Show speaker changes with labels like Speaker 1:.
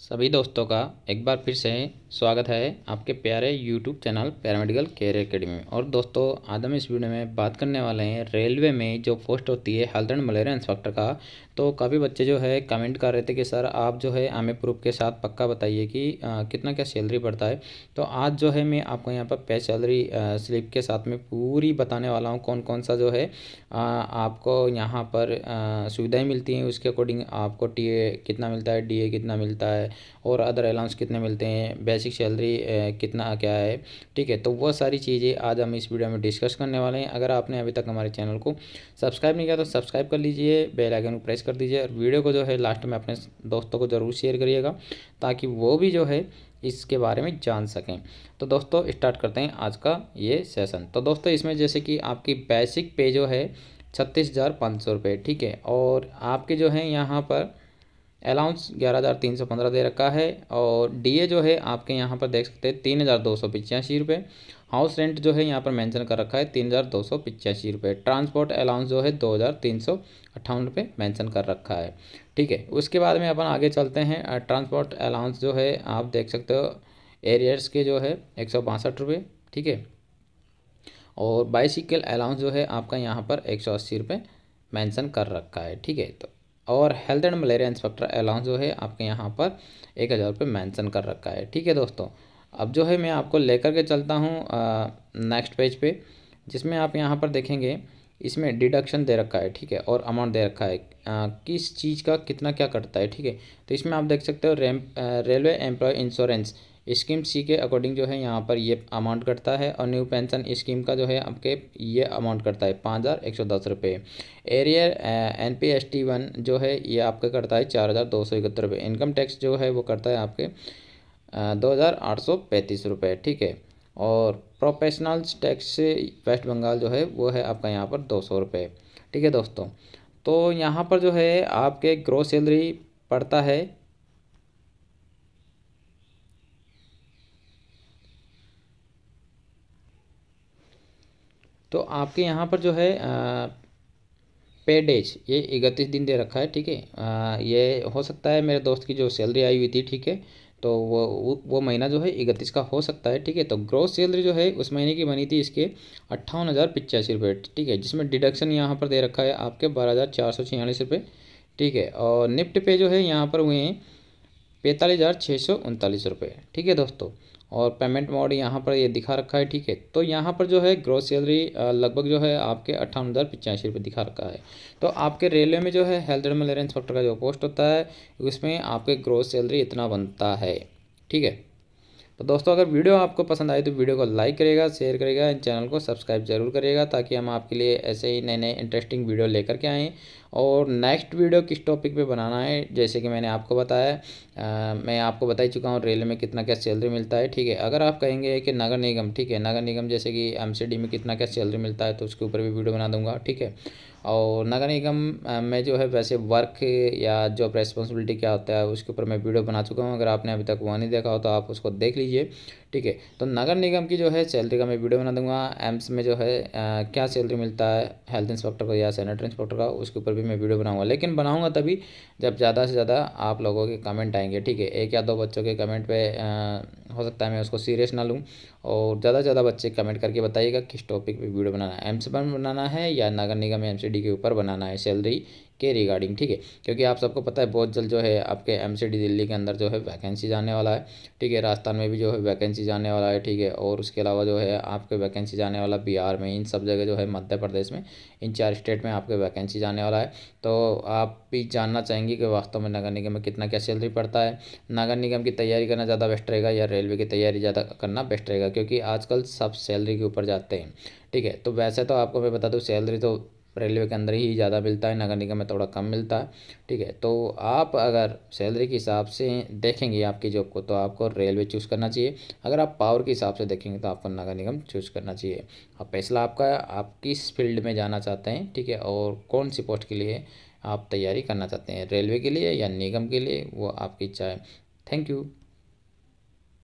Speaker 1: सभी दोस्तों का एक बार फिर से स्वागत है आपके प्यारे YouTube channel paramedical care academy में और दोस्तों आज हम इस वीडियो में बात करने वाले हैं रेलवे में जो पोस्ट होती है हेल्थ एंड मलेरिया इंस्पेक्टर का तो काफ़ी बच्चे जो है कमेंट कर रहे थे कि सर आप जो है आमे प्रूफ के साथ पक्का बताइए कि आ, कितना क्या सैलरी पड़ता है तो आज जो है मैं आपको यहाँ पर पे सैलरी स्लिप के साथ में पूरी बताने वाला हूँ कौन कौन सा जो है आ, आपको यहाँ पर सुविधाएँ मिलती हैं उसके अकॉर्डिंग आपको टी कितना मिलता है डी कितना मिलता है है और अदर अलाउंस कितने मिलते हैं बेसिक सैलरी कितना क्या है ठीक है तो वह सारी चीज़ें आज हम इस वीडियो में डिस्कस करने वाले हैं अगर आपने अभी तक हमारे चैनल को सब्सक्राइब नहीं किया तो सब्सक्राइब कर लीजिए बेल आइकन को प्रेस कर दीजिए और वीडियो को जो है लास्ट में अपने दोस्तों को ज़रूर शेयर करिएगा ताकि वो भी जो है इसके बारे में जान सकें तो दोस्तों स्टार्ट करते हैं आज का ये सेशन तो दोस्तों इसमें जैसे कि आपकी बेसिक पे जो है छत्तीस हज़ार पाँच सौ रुपये ठीक है और आपके जो है यहाँ पर अलाउंस ग्यारह हज़ार तीन सौ पंद्रह दे रखा है और डीए जो है आपके यहाँ पर देख सकते हैं तीन हज़ार दो सौ पिचासी रुपये हाउस रेंट जो है यहाँ पर मेंशन कर रखा है तीन हज़ार दो सौ पिचासी रुपये ट्रांसपोर्ट अलाउंस जो है दो हज़ार तीन सौ अट्ठावन रुपये मैंसन कर रखा है ठीक है उसके बाद में अपन आगे चलते हैं ट्रांसपोर्ट अलाउंस जो है आप देख सकते हो एरियर्स के जो है एक सौ बासठ रुपये ठीक है और बाइसिकल अलाउंस जो है आपका यहाँ पर एक सौ अस्सी रुपये मैंसन कर रखा है ठीक है तो और health and malaria inspector allowance जो है आपके यहाँ पर एक हज़ार रुपये मैंसन कर रखा है ठीक है दोस्तों अब जो है मैं आपको लेकर के चलता हूँ नेक्स्ट पेज पे जिसमें आप यहाँ पर देखेंगे इसमें डिडक्शन दे रखा है ठीक है और अमाउंट दे रखा है आ, किस चीज़ का कितना क्या कटता है ठीक है तो इसमें आप देख सकते हो रेलवे एम्प्लॉय इंश्योरेंस स्कीम सी के अकॉर्डिंग जो है यहाँ पर ये अमाउंट कटता है और न्यू पेंशन स्कीम का जो है आपके ये अमाउंट करता है पाँच हज़ार एक सौ दस रुपये arrear N P S T one जो है ये आपका करता है चार हज़ार दो सौ इकहत्तर रुपये इनकम टैक्स जो है वो करता है आपके दो हज़ार आठ सौ पैंतीस रुपये ठीक है और प्रोफेशनल्स टैक्स से वेस्ट बंगाल जो है वो है आपका यहाँ पर दो सौ रुपये ठीक है दोस्तों तो यहाँ पर जो है आपके ग्रोथ सैलरी पड़ता है तो आपके यहाँ पर जो है पेडेज ये इकतीस दिन दे रखा है ठीक है ये हो सकता है मेरे दोस्त की जो सैलरी आई हुई थी ठीक है तो वो वो महीना जो है इकतीस का हो सकता है ठीक है तो ग्रोथ सैलरी जो है उस महीने की बनी थी इसके अट्ठावन हज़ार पिचासी रुपये ठीक है जिसमें डिडक्शन यहाँ पर दे रखा है आपके बारह हज़ार चार सौ छियालीस रुपये ठीक है और निफ्ट पे जो है यहाँ पर हुए हैं पैंतालीस हज़ार छः सौ उनतालीस रुपये ठीक है दोस्तों और पेमेंट मोड यहाँ पर ये दिखा रखा है ठीक है तो यहाँ पर जो है ग्रोथ सैलरी लगभग जो है आपके अट्ठावन हज़ार पचासी रुपये दिखा रखा है तो आपके रेलवे में जो है हेल्थ एंड मलेरेंस फैक्टर का जो पोस्ट होता है उसमें आपके ग्रोथ सैलरी इतना बनता है ठीक है तो दोस्तों अगर वीडियो आपको पसंद आए तो वीडियो को लाइक करेगा शेयर करेगा एंड चैनल को सब्सक्राइब जरूर करेगा ताकि हम आपके लिए ऐसे ही नए नए इंटरेस्टिंग वीडियो लेकर के आएँ और नेक्स्ट वीडियो किस टॉपिक पे बनाना है जैसे कि मैंने आपको बताया आ, मैं आपको बता ही चुका हूँ रेलवे में कितना क्या सैलरी मिलता है ठीक है अगर आप कहेंगे कि नगर निगम ठीक है नगर निगम जैसे कि एम में कितना क्या सैलरी मिलता है तो उसके ऊपर भी वीडियो बना दूँगा ठीक है और नगर निगम में जो है वैसे वर्क या जॉब रेस्पॉन्सिबिलिटी क्या होता है उसके ऊपर मैं वीडियो बना चुका हूँ अगर आपने अभी तक वो नहीं देखा हो तो आप उसको देख लीजिए ठीक है तो नगर निगम की जो है सैलरी का मैं वीडियो बना दूंगा एम्स में जो है आ, क्या सैलरी मिलता है हेल्थ इंस्पेक्टर का या सैनिटरी इंस्पेक्टर का उसके ऊपर भी मैं वीडियो बनाऊँगा लेकिन बनाऊँगा तभी जब ज़्यादा से ज़्यादा आप लोगों के कमेंट आएंगे ठीक है एक या दो बच्चों के कमेंट पर हो सकता है मैं उसको सीरियस ना लूँ और ज़्यादा से ज़्यादा बच्चे कमेंट करके बताइएगा किस टॉपिक पे वीडियो बनाना है एम्स सी बनाना है या नगर निगम एम सी डी के ऊपर बनाना है सैलरी के रिगार्डिंग ठीक है क्योंकि आप सबको पता है बहुत जल्द जो है आपके एम दिल्ली के अंदर जो है वैकेंसी जाने वाला है ठीक है राजस्थान में भी जो है वैकेंसी जाने वाला है ठीक है और उसके अलावा जो है आपके वैकेंसी जाने वाला बिहार में इन सब जगह जो है मध्य प्रदेश में इन चार स्टेट में आपके वैकेंसी जाने वाला है तो आप भी जानना चाहेंगे कि वास्तव में नगर निगम में कितना क्या सैलरी पड़ता है नगर निगम की तैयारी करना ज़्यादा बेस्ट रहेगा या रेलवे की तैयारी ज़्यादा करना बेस्ट रहेगा क्योंकि आजकल सब सैलरी के ऊपर जाते हैं ठीक है तो वैसे तो आपको मैं बता दूँ सैलरी तो रेलवे के अंदर ही ज़्यादा मिलता है नगर निगम में थोड़ा कम मिलता है ठीक है तो आप अगर सैलरी के हिसाब से देखेंगे आपकी जॉब को तो आपको रेलवे चूज़ करना चाहिए अगर आप पावर के हिसाब से देखेंगे तो आपको नगर निगम चूज़ करना चाहिए अब फैसला आपका आप किस फील्ड में जाना चाहते हैं ठीक है और कौन सी पोस्ट के लिए आप तैयारी करना चाहते हैं रेलवे के लिए या निगम के लिए वो आपकी इच्छा है थैंक यू